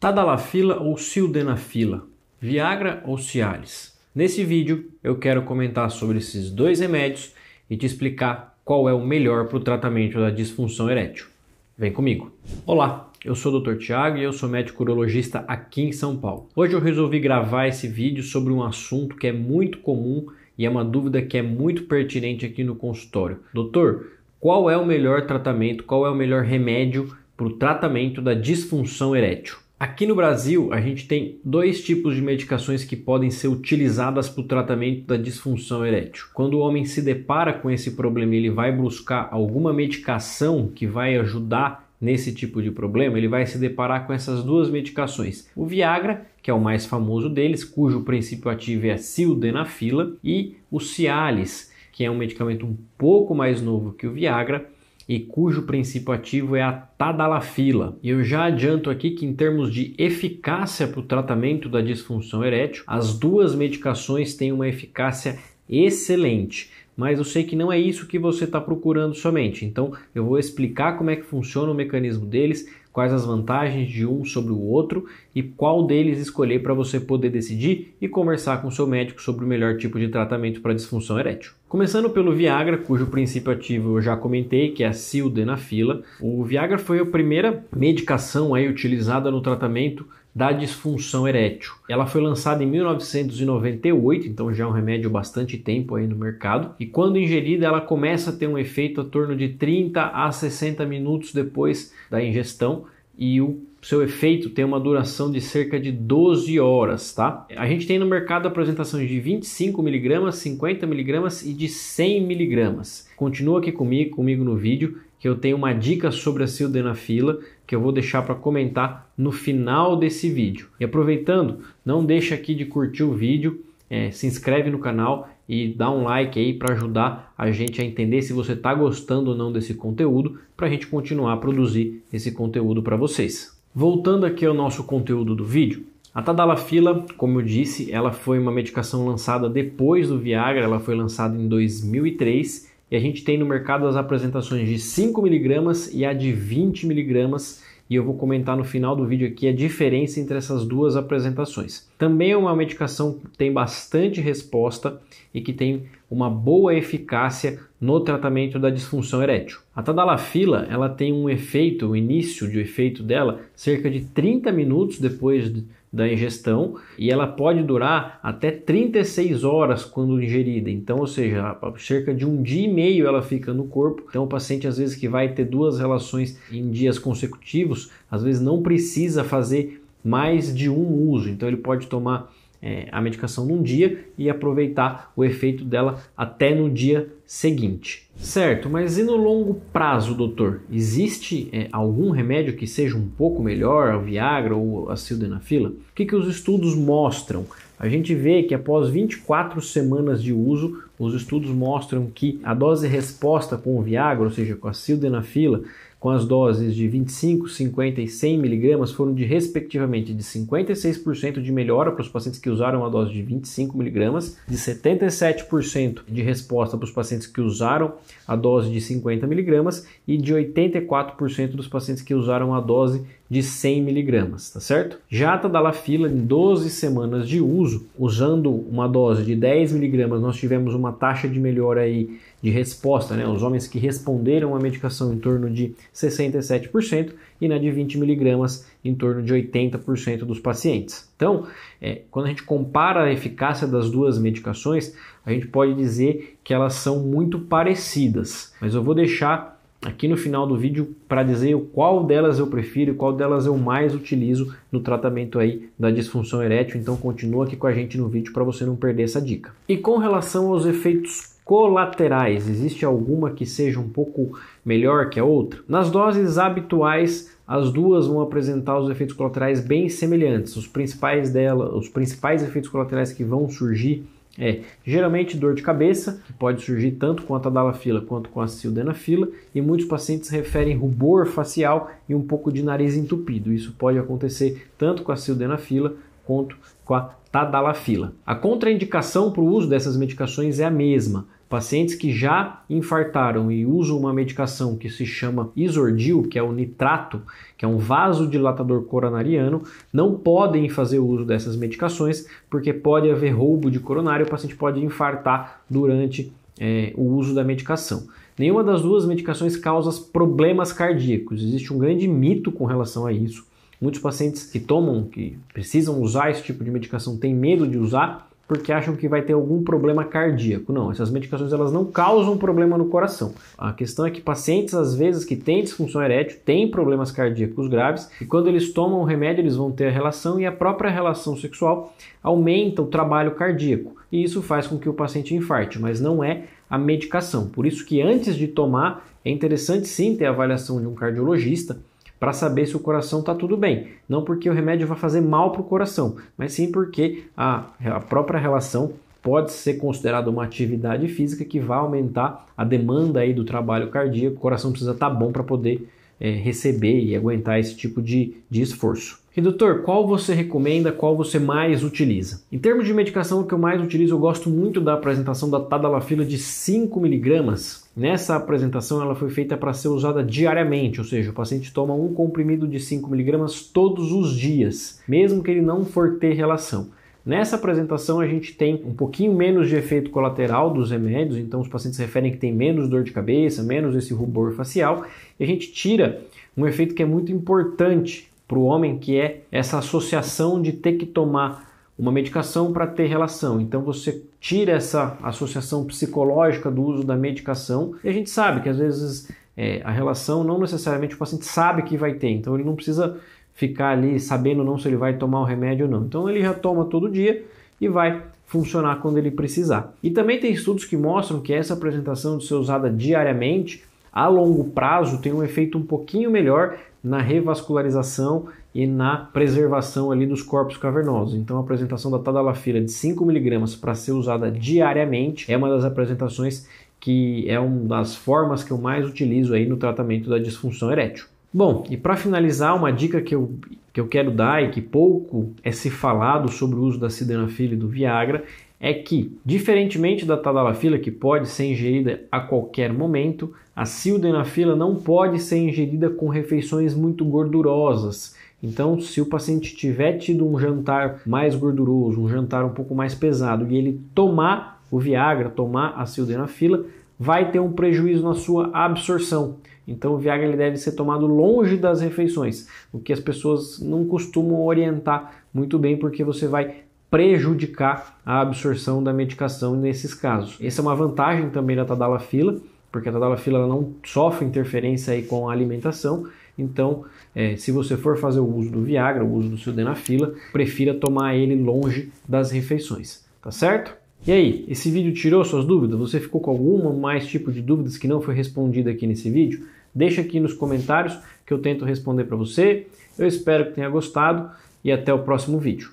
Tadalafila ou Sildenafila, Viagra ou Cialis. Nesse vídeo eu quero comentar sobre esses dois remédios e te explicar qual é o melhor para o tratamento da disfunção erétil. Vem comigo. Olá, eu sou o Dr. Tiago e eu sou médico urologista aqui em São Paulo. Hoje eu resolvi gravar esse vídeo sobre um assunto que é muito comum e é uma dúvida que é muito pertinente aqui no consultório. Doutor, qual é o melhor tratamento, qual é o melhor remédio para o tratamento da disfunção erétil? Aqui no Brasil, a gente tem dois tipos de medicações que podem ser utilizadas para o tratamento da disfunção erétil. Quando o homem se depara com esse problema, ele vai buscar alguma medicação que vai ajudar nesse tipo de problema, ele vai se deparar com essas duas medicações. O Viagra, que é o mais famoso deles, cujo princípio ativo é a sildenafila, e o Cialis, que é um medicamento um pouco mais novo que o Viagra, e cujo princípio ativo é a tadalafila. E eu já adianto aqui que, em termos de eficácia para o tratamento da disfunção erétil, as duas medicações têm uma eficácia excelente. Mas eu sei que não é isso que você está procurando somente. Então, eu vou explicar como é que funciona o mecanismo deles quais as vantagens de um sobre o outro e qual deles escolher para você poder decidir e conversar com seu médico sobre o melhor tipo de tratamento para disfunção erétil. Começando pelo Viagra, cujo princípio ativo eu já comentei, que é a sildenafila. O Viagra foi a primeira medicação aí utilizada no tratamento da disfunção erétil. Ela foi lançada em 1998, então já é um remédio bastante tempo aí no mercado, e quando ingerida ela começa a ter um efeito a torno de 30 a 60 minutos depois da ingestão e o seu efeito tem uma duração de cerca de 12 horas, tá? A gente tem no mercado apresentações de 25 mg, 50 mg e de 100 mg. Continua aqui comigo, comigo no vídeo que eu tenho uma dica sobre a sildenafila que eu vou deixar para comentar no final desse vídeo. E aproveitando, não deixa aqui de curtir o vídeo, é, se inscreve no canal e dá um like aí para ajudar a gente a entender se você está gostando ou não desse conteúdo, para a gente continuar a produzir esse conteúdo para vocês. Voltando aqui ao nosso conteúdo do vídeo, a tadalafila, como eu disse, ela foi uma medicação lançada depois do Viagra, ela foi lançada em 2003 e a gente tem no mercado as apresentações de 5mg e a de 20mg e eu vou comentar no final do vídeo aqui a diferença entre essas duas apresentações. Também é uma medicação que tem bastante resposta e que tem uma boa eficácia no tratamento da disfunção erétil. A tadalafila, ela tem um efeito, o início de efeito dela, cerca de 30 minutos depois da ingestão e ela pode durar até 36 horas quando ingerida. Então, ou seja, cerca de um dia e meio ela fica no corpo. Então, o paciente às vezes que vai ter duas relações em dias consecutivos, às vezes não precisa fazer mais de um uso. Então, ele pode tomar é, a medicação num dia e aproveitar o efeito dela até no dia seguinte. Certo, mas e no longo prazo, doutor? Existe é, algum remédio que seja um pouco melhor, a Viagra ou a sildenafila? O que, que os estudos mostram? A gente vê que após 24 semanas de uso, os estudos mostram que a dose resposta com o Viagra, ou seja, com a sildenafila, com as doses de 25, 50 e 100 miligramas foram de respectivamente de 56% de melhora para os pacientes que usaram a dose de 25 miligramas, de 77% de resposta para os pacientes que usaram a dose de 50 miligramas e de 84% dos pacientes que usaram a dose de 100 miligramas, tá certo? Já a tadalafila, em 12 semanas de uso, usando uma dose de 10 miligramas, nós tivemos uma taxa de melhora aí de resposta, né? Os homens que responderam à medicação em torno de 67% e na de 20 miligramas em torno de 80% dos pacientes. Então, é, quando a gente compara a eficácia das duas medicações, a gente pode dizer que elas são muito parecidas, mas eu vou deixar aqui no final do vídeo para dizer qual delas eu prefiro, e qual delas eu mais utilizo no tratamento aí da disfunção erétil. Então continua aqui com a gente no vídeo para você não perder essa dica. E com relação aos efeitos colaterais, existe alguma que seja um pouco melhor que a outra? Nas doses habituais, as duas vão apresentar os efeitos colaterais bem semelhantes. Os principais dela, os principais efeitos colaterais que vão surgir é, geralmente dor de cabeça, pode surgir tanto com a tadalafila quanto com a sildenafila, e muitos pacientes referem rubor facial e um pouco de nariz entupido. Isso pode acontecer tanto com a sildenafila quanto com a tadalafila. A contraindicação para o uso dessas medicações é a mesma, Pacientes que já infartaram e usam uma medicação que se chama isordil, que é o nitrato, que é um vasodilatador coronariano, não podem fazer uso dessas medicações porque pode haver roubo de coronário, o paciente pode infartar durante é, o uso da medicação. Nenhuma das duas medicações causa problemas cardíacos. Existe um grande mito com relação a isso. Muitos pacientes que tomam, que precisam usar esse tipo de medicação, têm medo de usar porque acham que vai ter algum problema cardíaco. Não, essas medicações elas não causam problema no coração. A questão é que pacientes às vezes que têm disfunção erétil têm problemas cardíacos graves e quando eles tomam o remédio eles vão ter a relação e a própria relação sexual aumenta o trabalho cardíaco e isso faz com que o paciente infarte, mas não é a medicação. Por isso que antes de tomar é interessante sim ter a avaliação de um cardiologista para saber se o coração está tudo bem. Não porque o remédio vai fazer mal para o coração, mas sim porque a, a própria relação pode ser considerada uma atividade física que vai aumentar a demanda aí do trabalho cardíaco. O coração precisa estar tá bom para poder é, receber e aguentar esse tipo de, de esforço. E doutor, qual você recomenda, qual você mais utiliza? Em termos de medicação, o que eu mais utilizo, eu gosto muito da apresentação da tadalafila de 5mg. Nessa apresentação, ela foi feita para ser usada diariamente, ou seja, o paciente toma um comprimido de 5mg todos os dias, mesmo que ele não for ter relação. Nessa apresentação a gente tem um pouquinho menos de efeito colateral dos remédios, então os pacientes referem que tem menos dor de cabeça, menos esse rubor facial, e a gente tira um efeito que é muito importante para o homem, que é essa associação de ter que tomar uma medicação para ter relação. Então você tira essa associação psicológica do uso da medicação, e a gente sabe que às vezes é, a relação não necessariamente o paciente sabe que vai ter, então ele não precisa ficar ali sabendo não se ele vai tomar o remédio ou não. Então ele já toma todo dia e vai funcionar quando ele precisar. E também tem estudos que mostram que essa apresentação de ser usada diariamente, a longo prazo, tem um efeito um pouquinho melhor na revascularização e na preservação ali dos corpos cavernosos. Então a apresentação da tadalafila de 5mg para ser usada diariamente é uma das apresentações que é uma das formas que eu mais utilizo aí no tratamento da disfunção erétil. Bom, e para finalizar, uma dica que eu, que eu quero dar e que pouco é se falado sobre o uso da sildenafila e do Viagra é que, diferentemente da tadalafila, que pode ser ingerida a qualquer momento, a sildenafila não pode ser ingerida com refeições muito gordurosas. Então, se o paciente tiver tido um jantar mais gorduroso, um jantar um pouco mais pesado, e ele tomar o Viagra, tomar a sildenafila, vai ter um prejuízo na sua absorção. Então o Viagra ele deve ser tomado longe das refeições, o que as pessoas não costumam orientar muito bem, porque você vai prejudicar a absorção da medicação nesses casos. Essa é uma vantagem também da tadalafila, porque a tadalafila não sofre interferência aí com a alimentação. Então, é, se você for fazer o uso do Viagra, o uso do sildenafila, prefira tomar ele longe das refeições, tá certo? E aí, esse vídeo tirou suas dúvidas? Você ficou com alguma mais tipo de dúvidas que não foi respondida aqui nesse vídeo? Deixa aqui nos comentários que eu tento responder para você. Eu espero que tenha gostado e até o próximo vídeo.